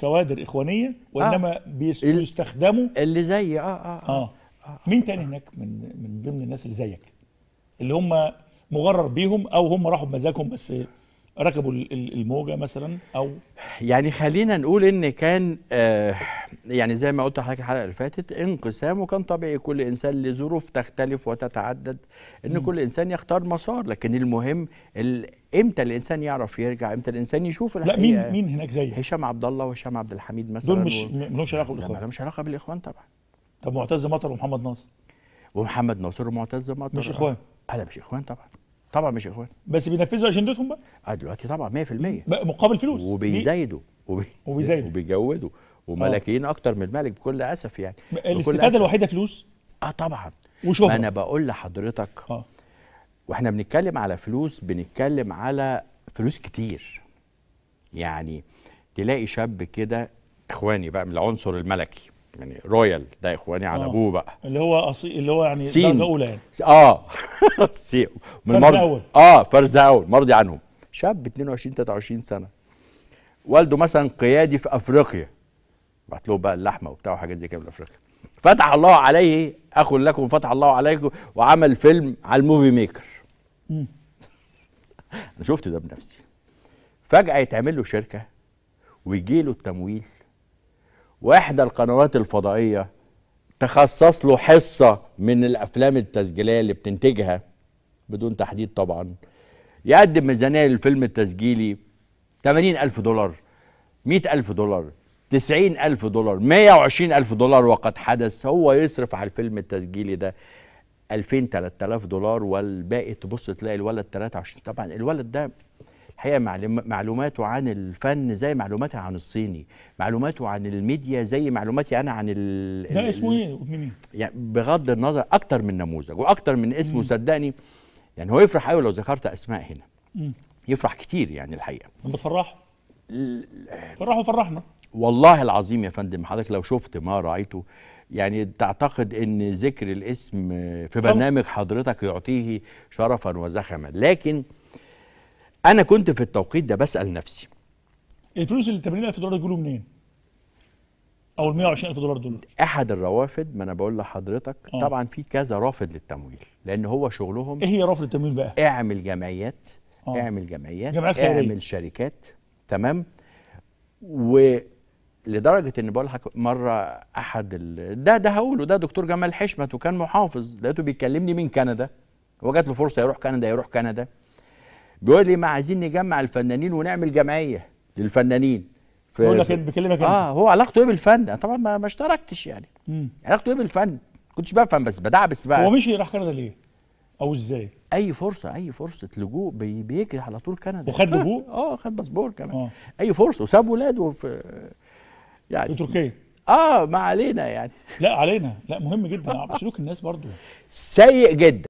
كوادر اخوانيه وانما آه. بيستخدموا اللي زي اه اه اه, آه. مين تاني هناك من من ضمن الناس اللي زيك اللي هم مغرر بيهم او هم راحوا بمزاجهم بس ركبوا الموجه مثلا او يعني خلينا نقول ان كان آه يعني زي ما قلت لحضرتك الحلقه اللي فاتت انقسامه كان طبيعي كل انسان لظروف تختلف وتتعدد ان م. كل انسان يختار مسار لكن المهم ال امتى الانسان يعرف يرجع امتى الانسان يشوف الحقيقه لا مين مين هناك زيك هشام عبد الله وهشام عبد الحميد مثلا دول مش ملوش علاقه بالاخوان مش علاقه بالاخوان طبعا طب معتز مطر ومحمد ناصر ومحمد ناصر ومعتز مطر مش اخوان آه، لا مش اخوان طبعا طبعا مش اخوان بس بينفذوا اجندتهم بقى اه دلوقتي طبعا 100% مقابل فلوس وبيزايدوا وبي... وبيزايدوا وبيجودوا وملكيين اكتر من الملك بكل اسف يعني الاستفاده الوحيده فلوس اه طبعا وشهره انا بقول لحضرتك آه. واحنا بنتكلم على فلوس بنتكلم على فلوس كتير يعني تلاقي شاب كده اخواني بقى من العنصر الملكي يعني رويال ده اخواني على آه. ابوه بقى اللي هو أصي... اللي هو يعني درجه اولى يعني اه سي من مرض... اول اه فرز اول مرضي عنهم شاب 22 23 سنه والده مثلا قيادي في افريقيا بعت له بقى اللحمه وبتاع وحاجات زي كده من افريقيا فتح الله عليه اخ لكم فتح الله عليكم وعمل فيلم على الموفي ميكر أمم. انا شفت ده بنفسي فجاه يتعمل له شركه ويجي له التمويل واحدى القنوات الفضائيه تخصص له حصه من الافلام التسجيليه اللي بتنتجها بدون تحديد طبعا يقدم ميزانيه للفيلم التسجيلي 80 ألف دولار 100 ألف دولار 90 ألف دولار 120 ألف دولار وقد حدث هو يصرف على الفيلم التسجيلي ده 2000 3000 دولار والباقي تبص تلاقي الولد 23 طبعا الولد ده الحقيقه معلوماته عن الفن زي معلوماتي عن الصيني معلوماته عن الميديا زي معلوماتي انا عن ال ده اسمه ايه مين إيه؟ يعني بغض النظر اكتر من نموذج واكتر من اسمه صدقني يعني هو يفرح قوي لو ذكرت اسماء هنا يفرح كتير يعني الحقيقه بتفرحه ال... فرحه فرحنا والله العظيم يا فندم حضرتك لو شفت ما رايته يعني تعتقد ان ذكر الاسم في برنامج حضرتك يعطيه شرفا وزخما لكن انا كنت في التوقيت ده بسال نفسي الفلوس اللي 80000 دولار تجيله منين؟ او ال 120000 دولار دول احد الروافد ما انا بقول لحضرتك آه. طبعا في كذا رافض للتمويل لان هو شغلهم ايه هي رافض التمويل بقى؟ اعمل جمعيات آه. اعمل جمعيات جمعيات خيرية اعمل شركات تمام و لدرجه ان بقول لحضرتك مره احد ال... ده ده هقوله ده دكتور جمال حشمت وكان محافظ لقيته بيكلمني من كندا وجات له فرصه يروح كندا يروح كندا بيقول لي ما عايزين نجمع الفنانين ونعمل جمعيه للفنانين في بقول لك إيه؟ بكلمك اه هو علاقته ايه بالفن انا طبعا ما, ما اشتركتش يعني مم. علاقته ايه بالفن كنتش بفهم بس بدعبس بقى هو مشي راح كندا ليه او ازاي اي فرصه اي فرصه لجوء بيجري على طول كندا وخد لجوء اه خد باسبور كمان آه. اي فرصه وساب ولاده في يعني تركيا اه ما علينا يعني لا علينا لا مهم جدا سلوك الناس برضو سيء جدا